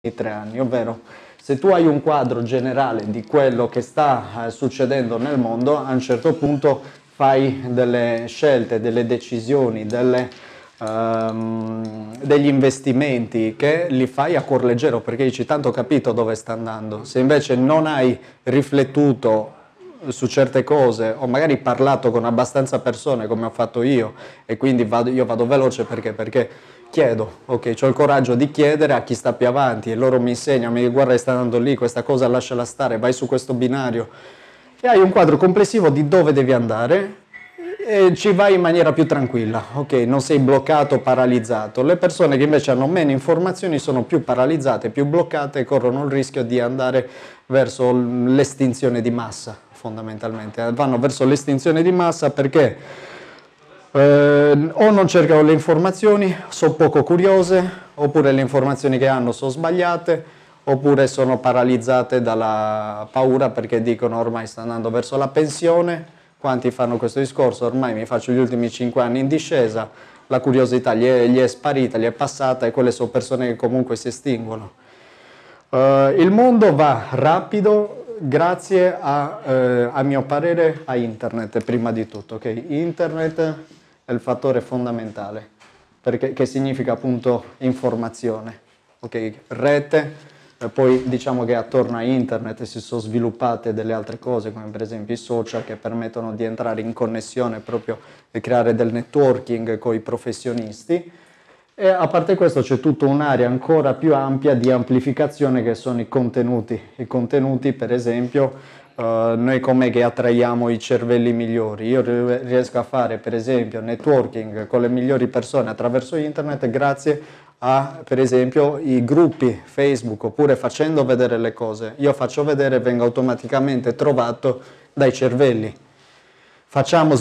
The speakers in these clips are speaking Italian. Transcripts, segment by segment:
di tre anni, ovvero se tu hai un quadro generale di quello che sta eh, succedendo nel mondo, a un certo punto fai delle scelte, delle decisioni, delle, ehm, degli investimenti che li fai a cuor leggero perché dici tanto ho capito dove sta andando. Se invece non hai riflettuto su certe cose, ho magari parlato con abbastanza persone come ho fatto io e quindi vado, io vado veloce perché? Perché chiedo, ok, ho il coraggio di chiedere a chi sta più avanti e loro mi insegnano, mi guarda stai andando lì, questa cosa lasciala stare, vai su questo binario e hai un quadro complessivo di dove devi andare eh, ci vai in maniera più tranquilla, ok? Non sei bloccato, paralizzato. Le persone che invece hanno meno informazioni sono più paralizzate, più bloccate e corrono il rischio di andare verso l'estinzione di massa, fondamentalmente. Vanno verso l'estinzione di massa perché eh, o non cercano le informazioni, sono poco curiose, oppure le informazioni che hanno sono sbagliate, oppure sono paralizzate dalla paura perché dicono ormai sta andando verso la pensione quanti fanno questo discorso, ormai mi faccio gli ultimi 5 anni in discesa, la curiosità gli è, gli è sparita, gli è passata e quelle sono persone che comunque si estinguono. Uh, il mondo va rapido grazie a, eh, a mio parere a internet prima di tutto. Okay? Internet è il fattore fondamentale, perché, che significa appunto informazione, okay? rete poi diciamo che attorno a internet si sono sviluppate delle altre cose come per esempio i social che permettono di entrare in connessione proprio e creare del networking con i professionisti. E a parte questo c'è tutta un'area ancora più ampia di amplificazione che sono i contenuti. I contenuti per esempio eh, noi com'è che attraiamo i cervelli migliori? Io riesco a fare per esempio networking con le migliori persone attraverso internet grazie a per esempio i gruppi Facebook oppure facendo vedere le cose. Io faccio vedere e vengo automaticamente trovato dai cervelli. Facciamo,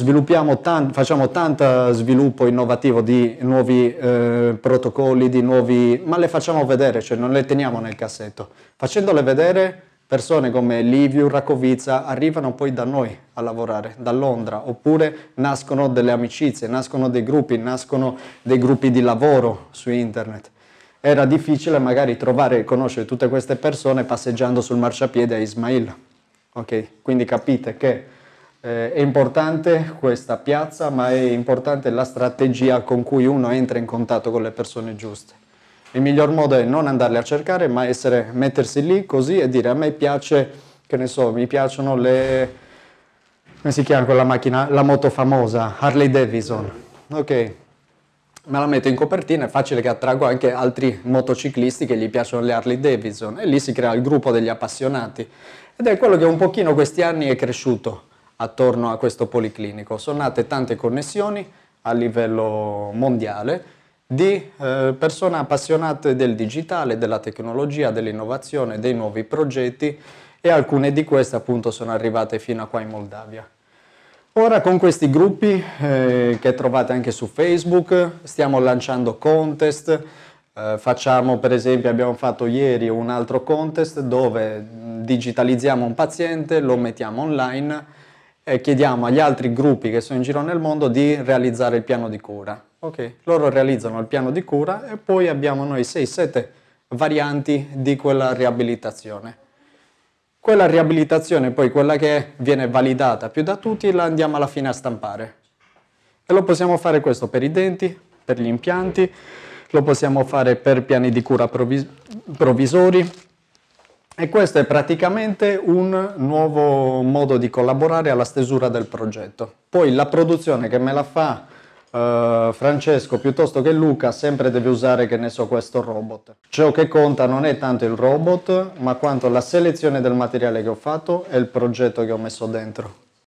tan facciamo tanto sviluppo innovativo di nuovi eh, protocolli, di nuovi, ma le facciamo vedere, cioè non le teniamo nel cassetto. Facendole vedere Persone come Liviu Rakovica arrivano poi da noi a lavorare, da Londra, oppure nascono delle amicizie, nascono dei gruppi, nascono dei gruppi di lavoro su internet. Era difficile magari trovare e conoscere tutte queste persone passeggiando sul marciapiede a Ismail. Okay? Quindi capite che eh, è importante questa piazza, ma è importante la strategia con cui uno entra in contatto con le persone giuste. Il miglior modo è non andarle a cercare, ma essere, mettersi lì così e dire a me piace, che ne so, mi piacciono le... come si chiama quella macchina? La moto famosa, Harley Davidson. Ok, me la metto in copertina, è facile che attraggo anche altri motociclisti che gli piacciono le Harley Davidson e lì si crea il gruppo degli appassionati ed è quello che un pochino questi anni è cresciuto attorno a questo policlinico. Sono nate tante connessioni a livello mondiale di eh, persone appassionate del digitale, della tecnologia, dell'innovazione, dei nuovi progetti e alcune di queste appunto sono arrivate fino a qua in Moldavia. Ora con questi gruppi eh, che trovate anche su Facebook stiamo lanciando contest, eh, facciamo per esempio, abbiamo fatto ieri un altro contest dove digitalizziamo un paziente, lo mettiamo online e chiediamo agli altri gruppi che sono in giro nel mondo di realizzare il piano di cura. Ok, loro realizzano il piano di cura e poi abbiamo noi 6-7 varianti di quella riabilitazione. Quella riabilitazione, poi quella che viene validata più da tutti, la andiamo alla fine a stampare. E lo possiamo fare questo per i denti, per gli impianti, lo possiamo fare per piani di cura provvis provvisori. E questo è praticamente un nuovo modo di collaborare alla stesura del progetto. Poi la produzione che me la fa eh, Francesco piuttosto che Luca sempre deve usare che ne so questo robot. Ciò che conta non è tanto il robot ma quanto la selezione del materiale che ho fatto e il progetto che ho messo dentro.